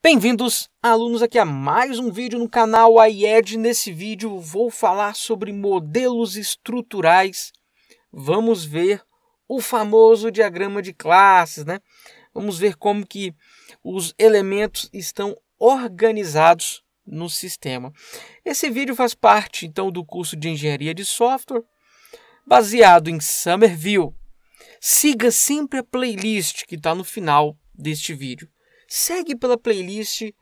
Bem-vindos, alunos, aqui a mais um vídeo no canal AIED. Nesse vídeo vou falar sobre modelos estruturais. Vamos ver o famoso diagrama de classes, né? Vamos ver como que os elementos estão organizados no sistema. Esse vídeo faz parte, então, do curso de Engenharia de Software, baseado em Somerville. Siga sempre a playlist que está no final deste vídeo segue pela playlist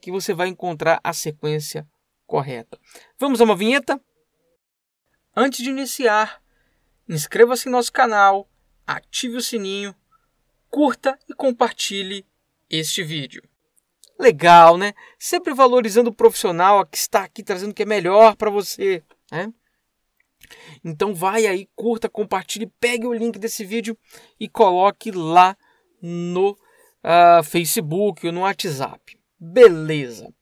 que você vai encontrar a sequência correta. Vamos a uma vinheta? Antes de iniciar, inscreva-se em nosso canal, ative o sininho, curta e compartilhe este vídeo. Legal, né? Sempre valorizando o profissional que está aqui trazendo o que é melhor para você, né? Então vai aí, curta, compartilhe, pegue o link desse vídeo e coloque lá no uh, Facebook ou no WhatsApp. Beleza.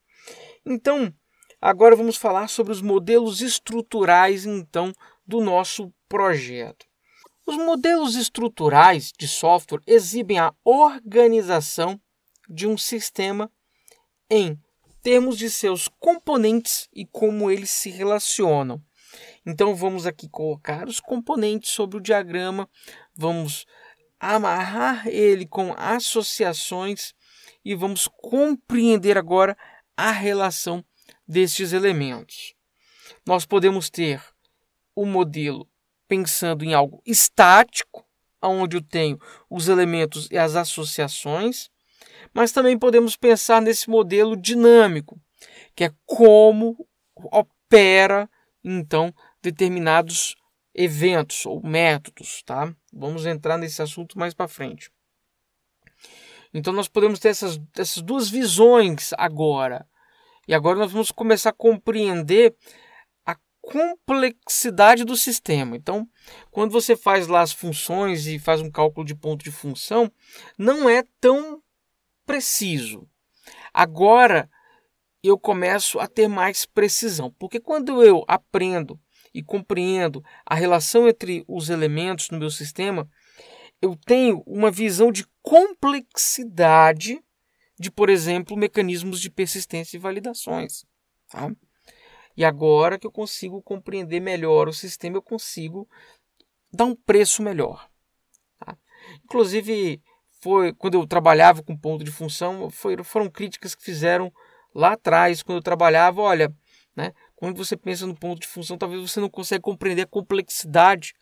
Então, agora vamos falar sobre os modelos estruturais então do nosso projeto. Os modelos estruturais de software exibem a organização de um sistema em termos de seus componentes e como eles se relacionam. Então vamos aqui colocar os componentes sobre o diagrama, vamos amarrar ele com associações e vamos compreender agora a relação destes elementos. Nós podemos ter o modelo pensando em algo estático, onde eu tenho os elementos e as associações, mas também podemos pensar nesse modelo dinâmico, que é como opera então determinados eventos ou métodos, tá? Vamos entrar nesse assunto mais para frente. Então nós podemos ter essas, essas duas visões agora. E agora nós vamos começar a compreender a complexidade do sistema. Então, quando você faz lá as funções e faz um cálculo de ponto de função, não é tão preciso. Agora eu começo a ter mais precisão, porque quando eu aprendo e compreendo a relação entre os elementos no meu sistema, eu tenho uma visão de complexidade de, por exemplo, mecanismos de persistência e validações. Tá? E agora que eu consigo compreender melhor o sistema, eu consigo dar um preço melhor. Tá? Inclusive, foi quando eu trabalhava com ponto de função, foi, foram críticas que fizeram lá atrás, quando eu trabalhava, olha, né, quando você pensa no ponto de função, talvez você não consiga compreender a complexidade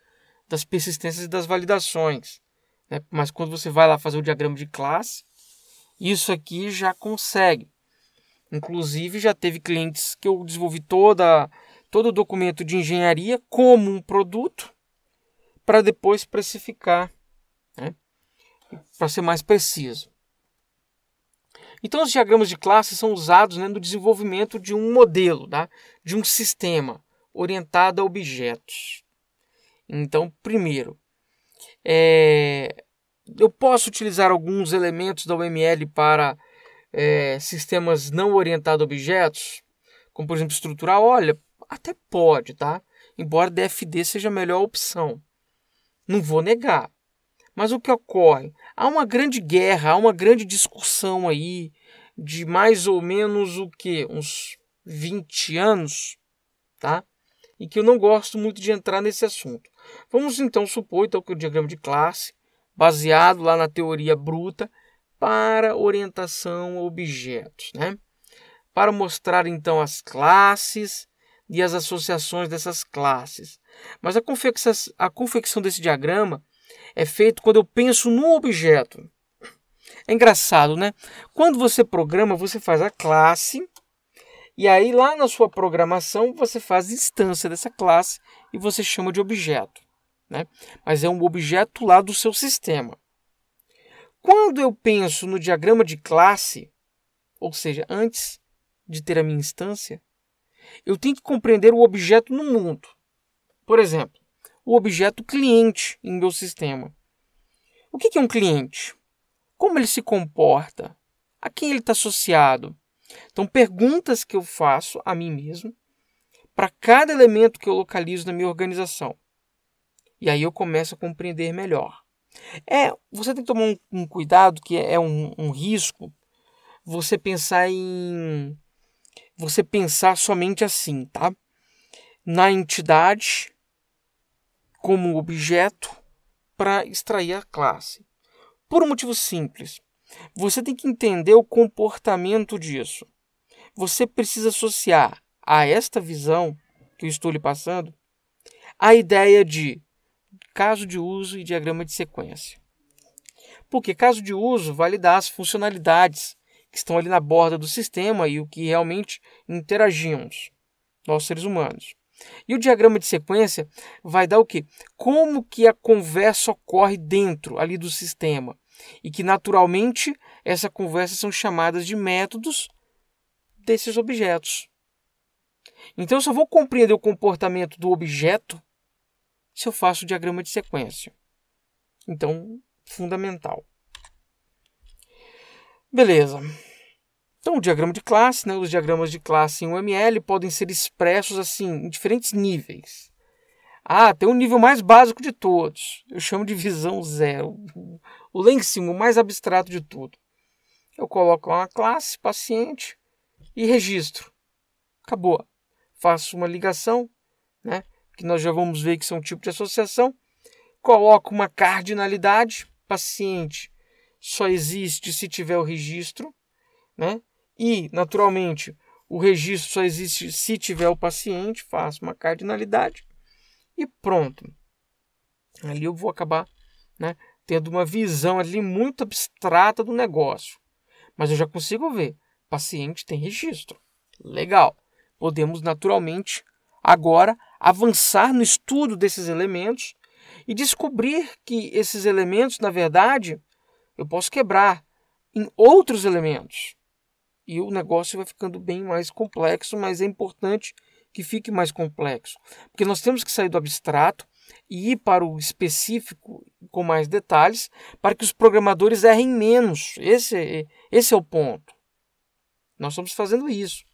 das persistências e das validações. Né? Mas quando você vai lá fazer o diagrama de classe, isso aqui já consegue. Inclusive, já teve clientes que eu desenvolvi toda, todo o documento de engenharia como um produto para depois precificar, né? para ser mais preciso. Então, os diagramas de classe são usados né, no desenvolvimento de um modelo, tá? de um sistema orientado a objetos. Então, primeiro, é, eu posso utilizar alguns elementos da UML para é, sistemas não orientados a objetos, como por exemplo estrutural? Olha, até pode, tá? Embora DFD seja a melhor opção. Não vou negar. Mas o que ocorre? Há uma grande guerra, há uma grande discussão aí de mais ou menos o que? Uns 20 anos, tá? E que eu não gosto muito de entrar nesse assunto. Vamos então supor então, que o diagrama de classe, baseado lá na teoria bruta, para orientação a objetos, né? Para mostrar então as classes e as associações dessas classes. Mas a confecção, a confecção desse diagrama é feito quando eu penso no objeto. É engraçado, né? Quando você programa, você faz a classe e aí lá na sua programação você faz instância dessa classe e você chama de objeto, né? Mas é um objeto lá do seu sistema. Quando eu penso no diagrama de classe, ou seja, antes de ter a minha instância, eu tenho que compreender o objeto no mundo. Por exemplo, o objeto cliente em meu sistema. O que é um cliente? Como ele se comporta? A quem ele está associado? Então, perguntas que eu faço a mim mesmo para cada elemento que eu localizo na minha organização. E aí eu começo a compreender melhor. É, você tem que tomar um, um cuidado que é um, um risco. Você pensar em você pensar somente assim, tá? Na entidade como objeto para extrair a classe. Por um motivo simples. Você tem que entender o comportamento disso. Você precisa associar a esta visão que eu estou lhe passando a ideia de caso de uso e diagrama de sequência. Porque caso de uso vai dar as funcionalidades que estão ali na borda do sistema e o que realmente interagimos, nós seres humanos. E o diagrama de sequência vai dar o quê? Como que a conversa ocorre dentro ali do sistema. E que naturalmente essa conversa são chamadas de métodos desses objetos. Então eu só vou compreender o comportamento do objeto se eu faço o diagrama de sequência. Então, fundamental. Beleza. Então, o diagrama de classe, né, os diagramas de classe em UML podem ser expressos assim em diferentes níveis. Ah, tem um nível mais básico de todos. Eu chamo de visão zero. O lá em cima, o mais abstrato de tudo. Eu coloco uma classe, paciente e registro. Acabou. Faço uma ligação, né, que nós já vamos ver que são um tipo de associação. Coloco uma cardinalidade. Paciente só existe se tiver o registro. Né? e, naturalmente, o registro só existe se tiver o paciente, faço uma cardinalidade e pronto. Ali eu vou acabar né, tendo uma visão ali muito abstrata do negócio. Mas eu já consigo ver. paciente tem registro. Legal. Podemos naturalmente agora avançar no estudo desses elementos e descobrir que esses elementos, na verdade, eu posso quebrar em outros elementos e o negócio vai ficando bem mais complexo, mas é importante que fique mais complexo, porque nós temos que sair do abstrato e ir para o específico com mais detalhes, para que os programadores errem menos. Esse, é, esse é o ponto. Nós estamos fazendo isso.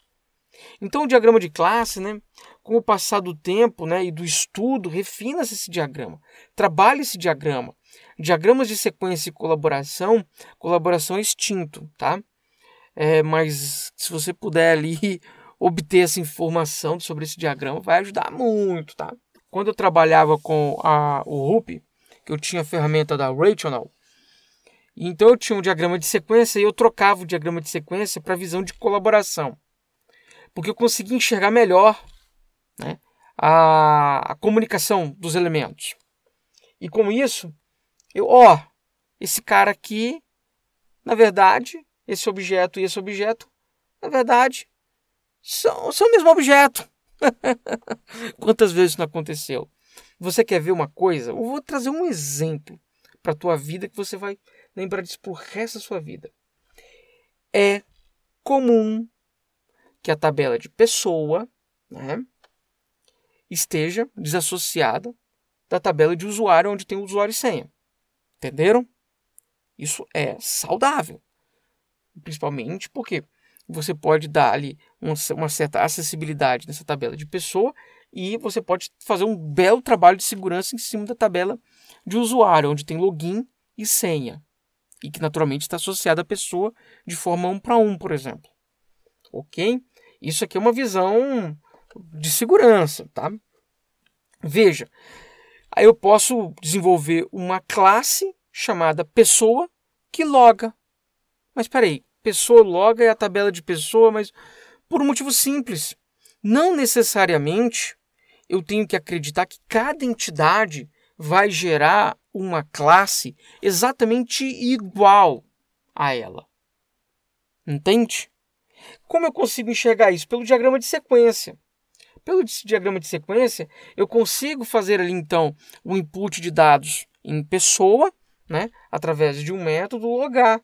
Então, o diagrama de classe, né, com o passar do tempo né, e do estudo, refina-se esse diagrama, trabalhe esse diagrama. Diagramas de sequência e colaboração, colaboração é extinto, tá? É, mas se você puder ali obter essa informação sobre esse diagrama, vai ajudar muito, tá? Quando eu trabalhava com a, o RUP, que eu tinha a ferramenta da Rational, então eu tinha um diagrama de sequência e eu trocava o diagrama de sequência para visão de colaboração. Porque eu conseguia enxergar melhor né, a, a comunicação dos elementos. E com isso, eu, ó, esse cara aqui, na verdade, esse objeto e esse objeto, na verdade, são, são o mesmo objeto. Quantas vezes isso não aconteceu? Você quer ver uma coisa? Eu vou trazer um exemplo para a tua vida que você vai lembrar disso pro resto da sua vida. É comum que a tabela de pessoa né, esteja desassociada da tabela de usuário onde tem o usuário e senha. Entenderam? Isso é saudável principalmente porque você pode dar ali uma certa acessibilidade nessa tabela de pessoa e você pode fazer um belo trabalho de segurança em cima da tabela de usuário, onde tem login e senha, e que naturalmente está associada à pessoa de forma um para um, por exemplo. Ok? Isso aqui é uma visão de segurança, tá? Veja, aí eu posso desenvolver uma classe chamada pessoa que loga mas peraí, pessoa loga é a tabela de pessoa, mas por um motivo simples. Não necessariamente eu tenho que acreditar que cada entidade vai gerar uma classe exatamente igual a ela. Entende? Como eu consigo enxergar isso? Pelo diagrama de sequência. Pelo diagrama de sequência, eu consigo fazer ali então o input de dados em pessoa, né, através de um método logar.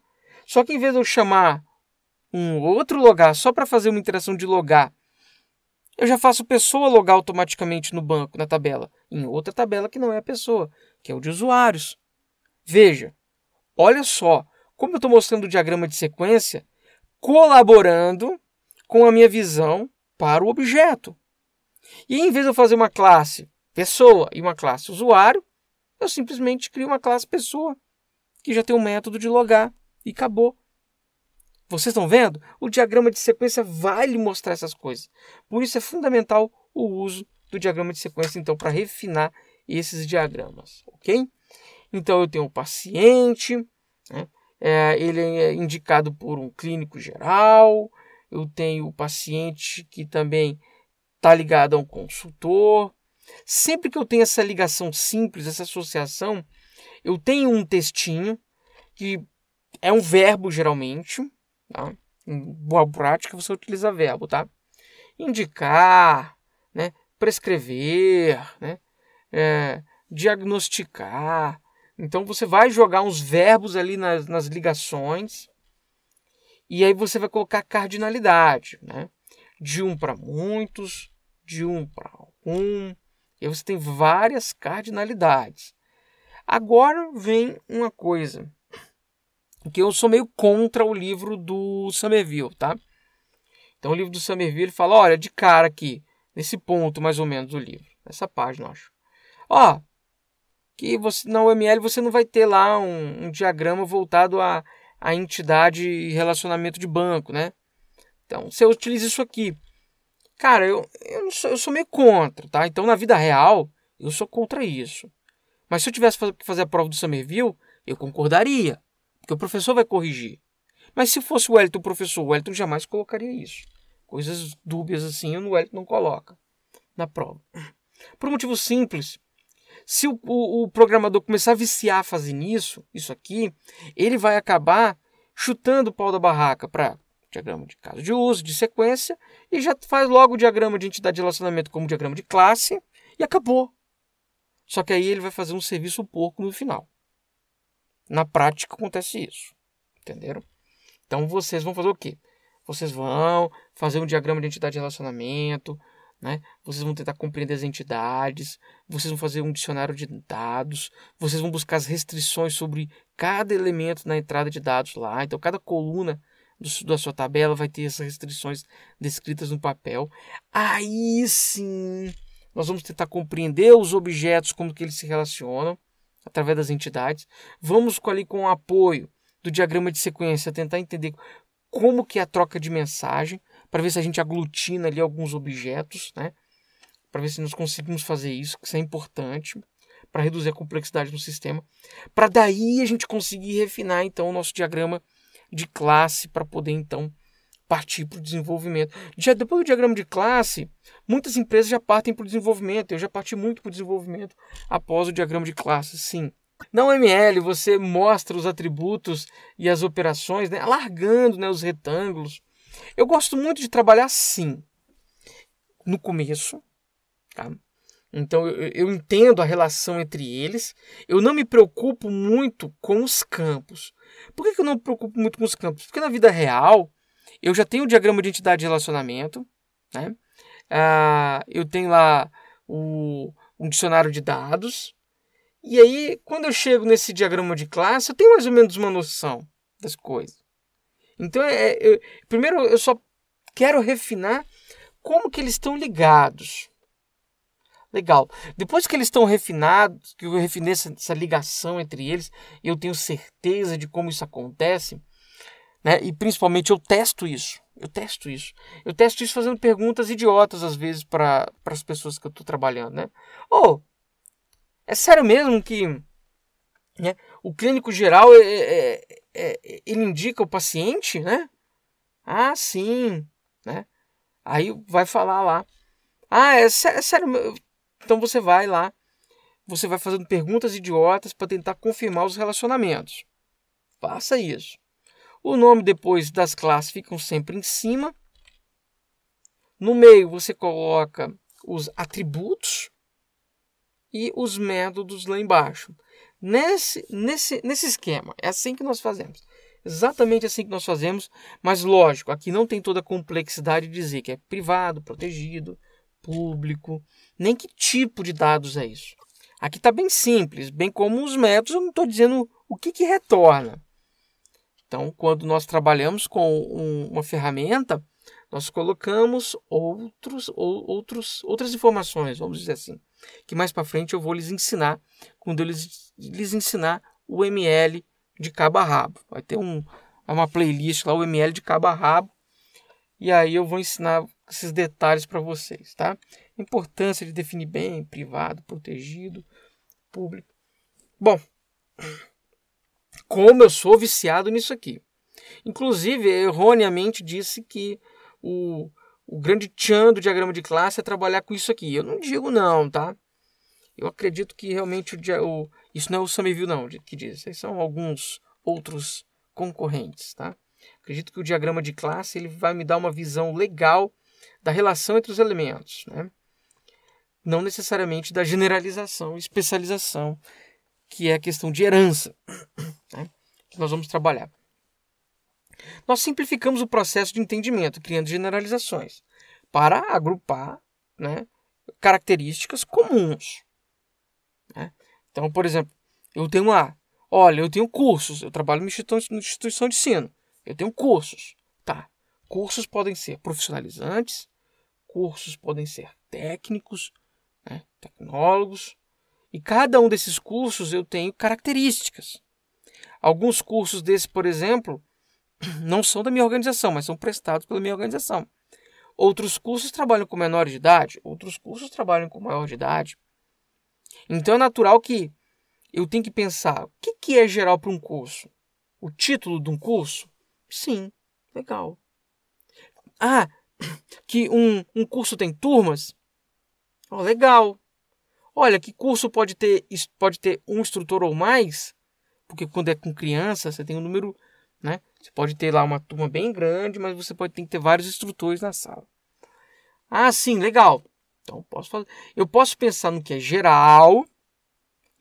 Só que em vez de eu chamar um outro logar só para fazer uma interação de logar, eu já faço pessoa logar automaticamente no banco, na tabela, em outra tabela que não é a pessoa, que é o de usuários. Veja, olha só como eu estou mostrando o diagrama de sequência colaborando com a minha visão para o objeto. E em vez de eu fazer uma classe pessoa e uma classe usuário, eu simplesmente crio uma classe pessoa que já tem um método de logar e acabou. Vocês estão vendo? O diagrama de sequência vai lhe mostrar essas coisas. Por isso é fundamental o uso do diagrama de sequência, então, para refinar esses diagramas, ok? Então, eu tenho o paciente, né? é, ele é indicado por um clínico geral, eu tenho o paciente que também está ligado a um consultor. Sempre que eu tenho essa ligação simples, essa associação, eu tenho um textinho que é um verbo geralmente, tá? Em boa prática você utiliza verbo, tá? Indicar, né? Prescrever, né? É, diagnosticar. Então você vai jogar uns verbos ali nas, nas ligações e aí você vai colocar cardinalidade, né? De um para muitos, de um para algum. E você tem várias cardinalidades. Agora vem uma coisa porque eu sou meio contra o livro do Somerville, tá? Então o livro do Somerville fala, olha, de cara aqui, nesse ponto mais ou menos do livro, nessa página, eu acho. Ó, que você na UML você não vai ter lá um, um diagrama voltado a, a entidade e relacionamento de banco, né? Então, se eu isso aqui, cara, eu, eu sou, eu, sou, meio contra, tá? Então, na vida real, eu sou contra isso. Mas se eu tivesse que fazer a prova do Somerville, eu concordaria que o professor vai corrigir. Mas se fosse o Elton o professor, o Elton jamais colocaria isso. Coisas dúbias assim, o Wellington não coloca na prova. Por um motivo simples. Se o, o, o programador começar a viciar fazendo isso, isso aqui, ele vai acabar chutando o pau da barraca para diagrama de caso de uso, de sequência, e já faz logo o diagrama de entidade de relacionamento como diagrama de classe, e acabou. Só que aí ele vai fazer um serviço porco no final. Na prática acontece isso. Entenderam? Então vocês vão fazer o quê? Vocês vão fazer um diagrama de entidade de relacionamento, né? Vocês vão tentar compreender as entidades, vocês vão fazer um dicionário de dados, vocês vão buscar as restrições sobre cada elemento na entrada de dados lá. Então, cada coluna do, da sua tabela vai ter essas restrições descritas no papel. Aí sim, nós vamos tentar compreender os objetos, como que eles se relacionam através das entidades. Vamos ali com o apoio do diagrama de sequência tentar entender como que é a troca de mensagem para ver se a gente aglutina ali alguns objetos, né? Para ver se nós conseguimos fazer isso, que isso é importante para reduzir a complexidade do sistema, para daí a gente conseguir refinar então o nosso diagrama de classe para poder então partir para o desenvolvimento. Já depois do diagrama de classe, muitas empresas já partem para o desenvolvimento. Eu já parti muito para o desenvolvimento após o diagrama de classe, sim. Na OML, você mostra os atributos e as operações, né, alargando né, os retângulos. Eu gosto muito de trabalhar assim, no começo. Tá? Então, eu, eu entendo a relação entre eles. Eu não me preocupo muito com os campos. Por que, que eu não me preocupo muito com os campos? Porque na vida real, eu já tenho o diagrama de entidade de relacionamento, né? Ah, eu tenho lá o, um dicionário de dados, e aí, quando eu chego nesse diagrama de classe, eu tenho mais ou menos uma noção das coisas. Então, é, é eu, primeiro eu só quero refinar como que eles estão ligados. Legal. Depois que eles estão refinados, que eu refinei essa, essa ligação entre eles, eu tenho certeza de como isso acontece, né? E principalmente eu testo isso. Eu testo isso. Eu testo isso fazendo perguntas idiotas às vezes para as pessoas que eu estou trabalhando, né? Ou oh, é sério mesmo que né, o clínico geral é, é, é, é, ele indica o paciente, né? Ah, sim, né? Aí vai falar lá. Ah, é, é sério? Então você vai lá, você vai fazendo perguntas idiotas para tentar confirmar os relacionamentos. Faça isso. O nome depois das classes ficam sempre em cima. No meio você coloca os atributos e os métodos lá embaixo. Nesse, nesse, nesse esquema, é assim que nós fazemos. Exatamente assim que nós fazemos, mas lógico, aqui não tem toda a complexidade de dizer que é privado, protegido, público, nem que tipo de dados é isso. Aqui está bem simples, bem como os métodos, eu não estou dizendo o que, que retorna. Então, quando nós trabalhamos com um, uma ferramenta, nós colocamos outros, ou, outros, outras informações, vamos dizer assim, que mais para frente eu vou lhes ensinar, quando eu lhes, lhes ensinar o ML de cabo a rabo. Vai ter um, é uma playlist lá, o ML de cabo a rabo, e aí eu vou ensinar esses detalhes para vocês, tá? Importância de definir bem privado, protegido, público. Bom, como eu sou viciado nisso aqui. Inclusive, erroneamente disse que o, o grande tchan do diagrama de classe é trabalhar com isso aqui. Eu não digo não, tá? Eu acredito que realmente o, o isso não é o Summerview não que diz, são alguns outros concorrentes, tá? Acredito que o diagrama de classe ele vai me dar uma visão legal da relação entre os elementos, né? não necessariamente da generalização, especialização que é a questão de herança, né, que nós vamos trabalhar. Nós simplificamos o processo de entendimento, criando generalizações, para agrupar né, características comuns. Né? Então, por exemplo, eu tenho A. Olha, eu tenho cursos. Eu trabalho numa instituição de ensino. Eu tenho cursos. Tá. Cursos podem ser profissionalizantes, cursos podem ser técnicos, né, tecnólogos, e cada um desses cursos eu tenho características. Alguns cursos desses, por exemplo, não são da minha organização, mas são prestados pela minha organização. Outros cursos trabalham com menor de idade, outros cursos trabalham com maior de idade. Então é natural que eu tenho que pensar o que, que é geral para um curso? O título de um curso? Sim, legal. Ah, que um, um curso tem turmas? Oh, legal. Olha, que curso pode ter, pode ter um instrutor ou mais? Porque quando é com criança, você tem um número, né? Você pode ter lá uma turma bem grande, mas você pode ter que ter vários instrutores na sala. Ah, sim, legal. Então posso fazer. Eu posso pensar no que é geral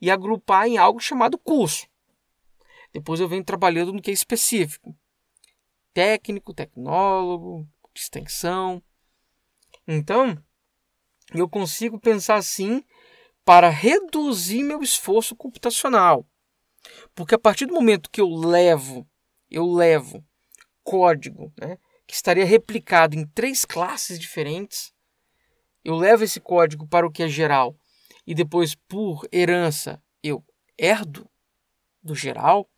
e agrupar em algo chamado curso. Depois eu venho trabalhando no que é específico. Técnico, tecnólogo, extensão. Então, eu consigo pensar assim para reduzir meu esforço computacional. Porque a partir do momento que eu levo, eu levo código, né, que estaria replicado em três classes diferentes, eu levo esse código para o que é geral e depois por herança eu herdo do geral,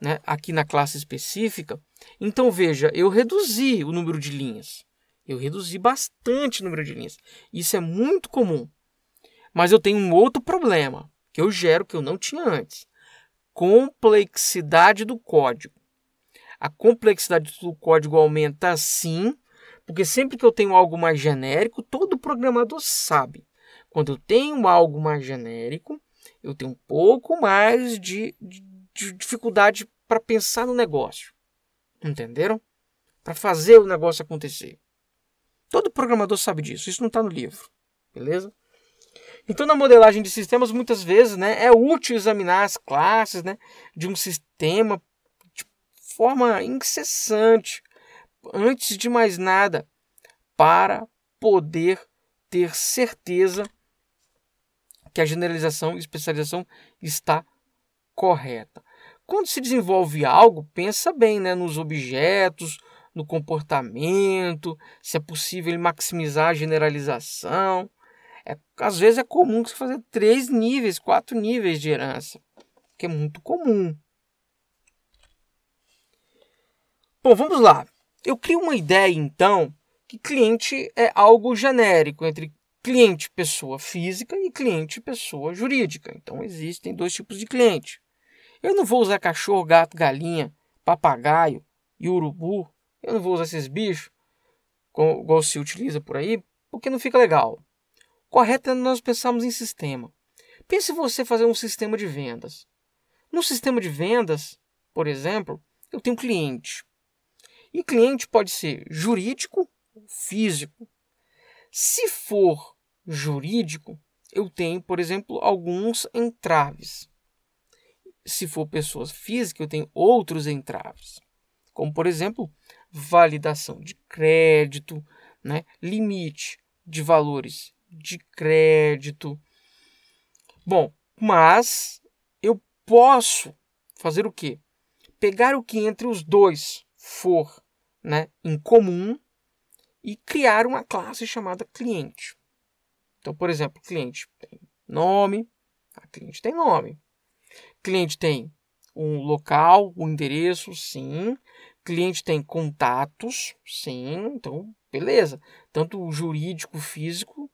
né, aqui na classe específica. Então veja, eu reduzi o número de linhas. Eu reduzi bastante o número de linhas. Isso é muito comum. Mas eu tenho um outro problema que eu gero que eu não tinha antes: complexidade do código. A complexidade do código aumenta sim, porque sempre que eu tenho algo mais genérico, todo programador sabe. Quando eu tenho algo mais genérico, eu tenho um pouco mais de, de, de dificuldade para pensar no negócio. Entenderam? Para fazer o negócio acontecer. Todo programador sabe disso, isso não está no livro, beleza? Então, na modelagem de sistemas, muitas vezes né, é útil examinar as classes né, de um sistema de forma incessante, antes de mais nada, para poder ter certeza que a generalização e especialização está correta. Quando se desenvolve algo, pensa bem né, nos objetos, no comportamento, se é possível maximizar a generalização. É, às vezes é comum você fazer três níveis, quatro níveis de herança, que é muito comum. Bom, vamos lá. Eu crio uma ideia então que cliente é algo genérico entre cliente pessoa física e cliente pessoa jurídica. Então existem dois tipos de cliente. Eu não vou usar cachorro, gato, galinha, papagaio e urubu. Eu não vou usar esses bichos, igual se utiliza por aí, porque não fica legal correto é nós pensarmos em sistema. Pense você fazer um sistema de vendas. No sistema de vendas, por exemplo, eu tenho cliente. E cliente pode ser jurídico ou físico. Se for jurídico, eu tenho, por exemplo, alguns entraves. Se for pessoas físicas, eu tenho outros entraves, como por exemplo, validação de crédito, né, limite de valores de crédito. Bom, mas eu posso fazer o quê? Pegar o que entre os dois for né, em comum e criar uma classe chamada cliente. Então, por exemplo, cliente tem nome, a cliente tem nome. Cliente tem um local, o um endereço, sim. Cliente tem contatos, sim. Então, beleza. Tanto jurídico, físico,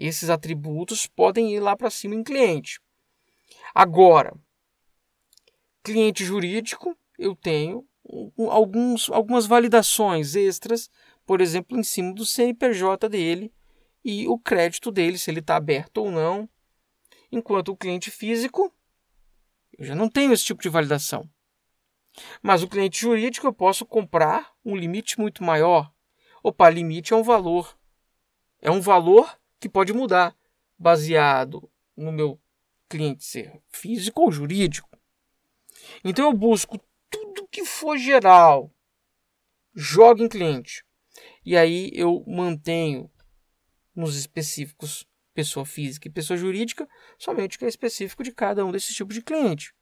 esses atributos podem ir lá para cima em cliente. Agora, cliente jurídico, eu tenho alguns, algumas validações extras, por exemplo, em cima do CNPJ dele e o crédito dele, se ele está aberto ou não. Enquanto o cliente físico, eu já não tenho esse tipo de validação. Mas o cliente jurídico eu posso comprar um limite muito maior. Opa, limite é um valor. É um valor que pode mudar baseado no meu cliente ser físico ou jurídico. Então eu busco tudo que for geral, jogo em cliente. E aí eu mantenho nos específicos pessoa física e pessoa jurídica, somente o que é específico de cada um desses tipos de cliente.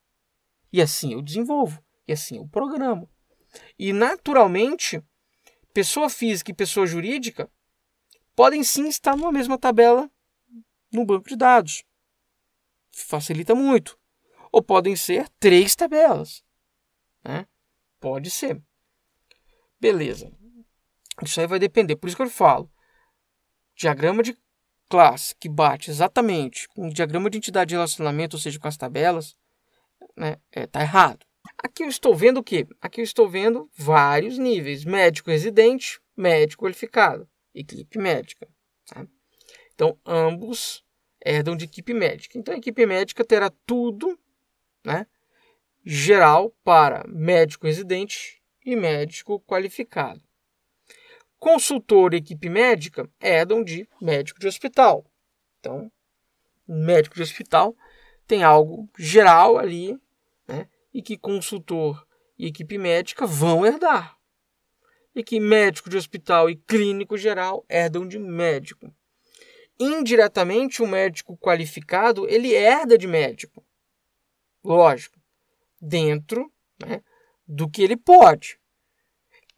E assim eu desenvolvo, e assim eu programo. E naturalmente, pessoa física e pessoa jurídica podem sim estar numa mesma tabela no banco de dados. Facilita muito. Ou podem ser três tabelas. Né? Pode ser. Beleza. Isso aí vai depender. Por isso que eu falo. Diagrama de classe que bate exatamente com o diagrama de entidade de relacionamento, ou seja, com as tabelas, né, é, tá errado. Aqui eu estou vendo o quê? Aqui eu estou vendo vários níveis. Médico residente, médico qualificado equipe médica. Tá? Então, ambos herdam de equipe médica. Então, a equipe médica terá tudo né, geral para médico residente e médico qualificado. Consultor e equipe médica herdam de médico de hospital. Então, médico de hospital tem algo geral ali, né, e que consultor e equipe médica vão herdar e que médico de hospital e clínico geral herdam de médico. Indiretamente, o um médico qualificado ele herda de médico. Lógico, dentro né, do que ele pode.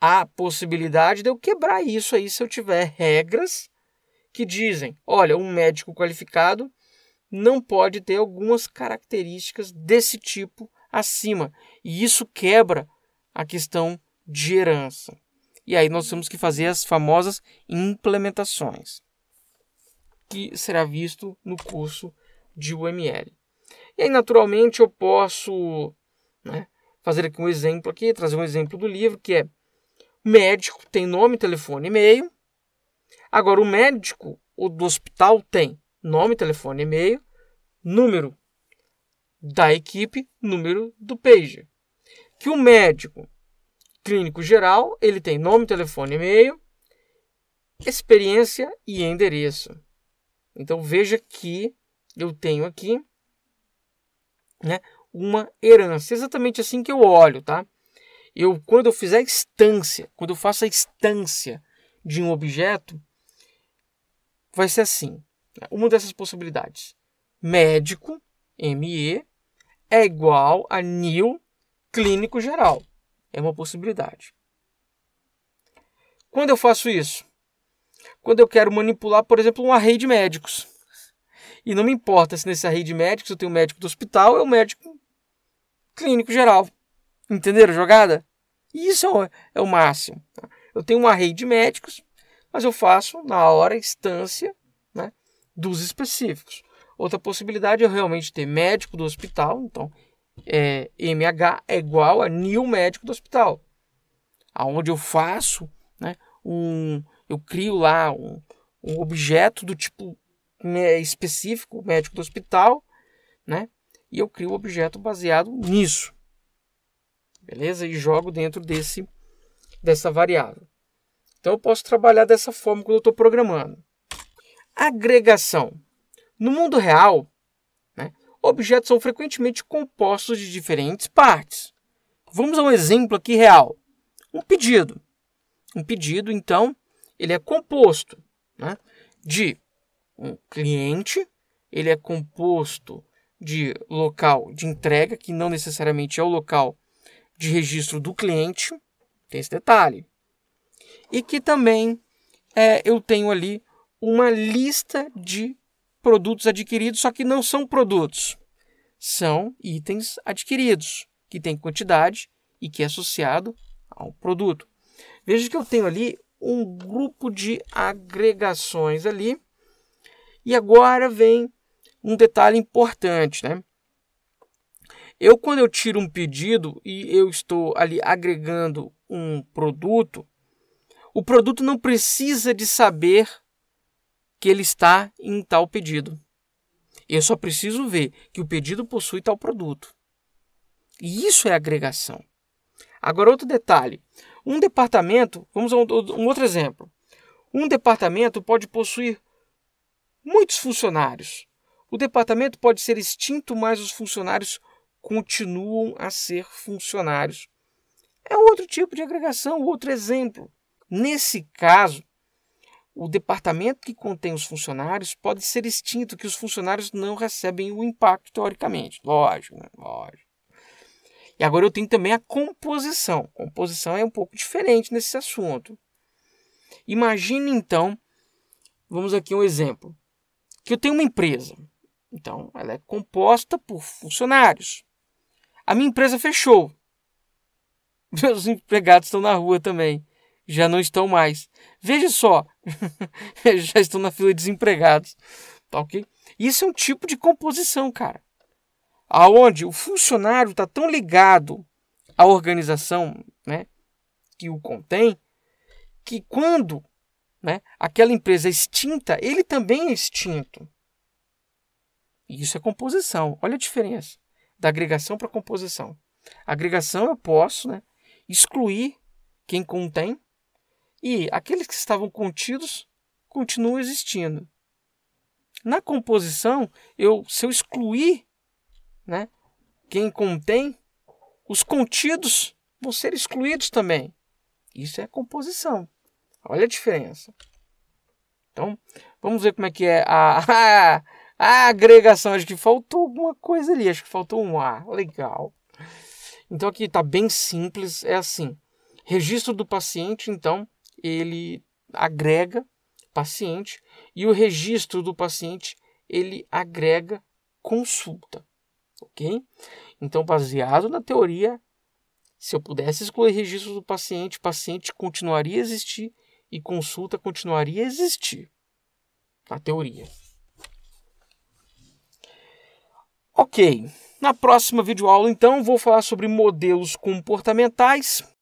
Há possibilidade de eu quebrar isso aí se eu tiver regras que dizem: olha, um médico qualificado não pode ter algumas características desse tipo acima. E isso quebra a questão de herança. E aí nós temos que fazer as famosas implementações, que será visto no curso de UML. E aí, naturalmente, eu posso né, fazer aqui um exemplo aqui, trazer um exemplo do livro, que é médico tem nome, telefone, e-mail. Agora, o médico o do hospital tem nome, telefone, e-mail, número da equipe, número do pager. Que o médico clínico geral, ele tem nome, telefone, e-mail, experiência e endereço. Então veja que eu tenho aqui né, uma herança, exatamente assim que eu olho, tá? Eu quando eu fizer a instância, quando eu faço a instância de um objeto, vai ser assim, né? uma dessas possibilidades. Médico, ME, é igual a NIL clínico geral. É uma possibilidade. Quando eu faço isso? Quando eu quero manipular, por exemplo, um array de médicos. E não me importa se nesse array de médicos eu tenho um médico do hospital ou um médico clínico geral. Entenderam a jogada? Isso é o é máximo. Tá? Eu tenho um array de médicos, mas eu faço na hora, instância né, dos específicos. Outra possibilidade é eu realmente ter médico do hospital, então é, MH é igual a new médico do hospital, aonde eu faço, né, um, eu crio lá um, um objeto do tipo né, específico médico do hospital, né, e eu crio o um objeto baseado nisso, beleza? E jogo dentro desse dessa variável. Então eu posso trabalhar dessa forma quando eu estou programando. Agregação. No mundo real, objetos são frequentemente compostos de diferentes partes. Vamos a um exemplo aqui real. Um pedido. Um pedido, então, ele é composto né, de um cliente, ele é composto de local de entrega, que não necessariamente é o local de registro do cliente, tem esse detalhe. E que também é, eu tenho ali uma lista de produtos adquiridos, só que não são produtos. São itens adquiridos, que tem quantidade e que é associado ao produto. Veja que eu tenho ali um grupo de agregações ali. E agora vem um detalhe importante, né? Eu, quando eu tiro um pedido e eu estou ali agregando um produto, o produto não precisa de saber que ele está em tal pedido. Eu só preciso ver que o pedido possui tal produto. E isso é agregação. Agora, outro detalhe: um departamento, vamos a um outro exemplo. Um departamento pode possuir muitos funcionários. O departamento pode ser extinto, mas os funcionários continuam a ser funcionários. É outro tipo de agregação, outro exemplo. Nesse caso, o departamento que contém os funcionários pode ser extinto, que os funcionários não recebem o impacto teoricamente. Lógico, né? lógico. E agora eu tenho também a composição. Composição é um pouco diferente nesse assunto. Imagine então, vamos aqui um exemplo, que eu tenho uma empresa. Então, ela é composta por funcionários. A minha empresa fechou. Meus empregados estão na rua também já não estão mais. Veja só, já estão na fila de desempregados, tá ok? Isso é um tipo de composição, cara, aonde o funcionário está tão ligado à organização, né, que o contém, que quando, né, aquela empresa é extinta, ele também é extinto. E isso é composição. Olha a diferença da agregação para composição. agregação eu posso, né, excluir quem contém e aqueles que estavam contidos continuam existindo. Na composição, eu, se eu excluir né, quem contém, os contidos vão ser excluídos também. Isso é composição. Olha a diferença. Então, vamos ver como é que é a, a, a agregação. Acho que faltou alguma coisa ali. Acho que faltou um A. Legal. Então, aqui está bem simples. É assim. Registro do paciente, então, ele agrega paciente e o registro do paciente ele agrega consulta, ok? Então, baseado na teoria, se eu pudesse excluir registro do paciente, paciente continuaria a existir e consulta continuaria a existir, na teoria. Ok, na próxima videoaula, então, vou falar sobre modelos comportamentais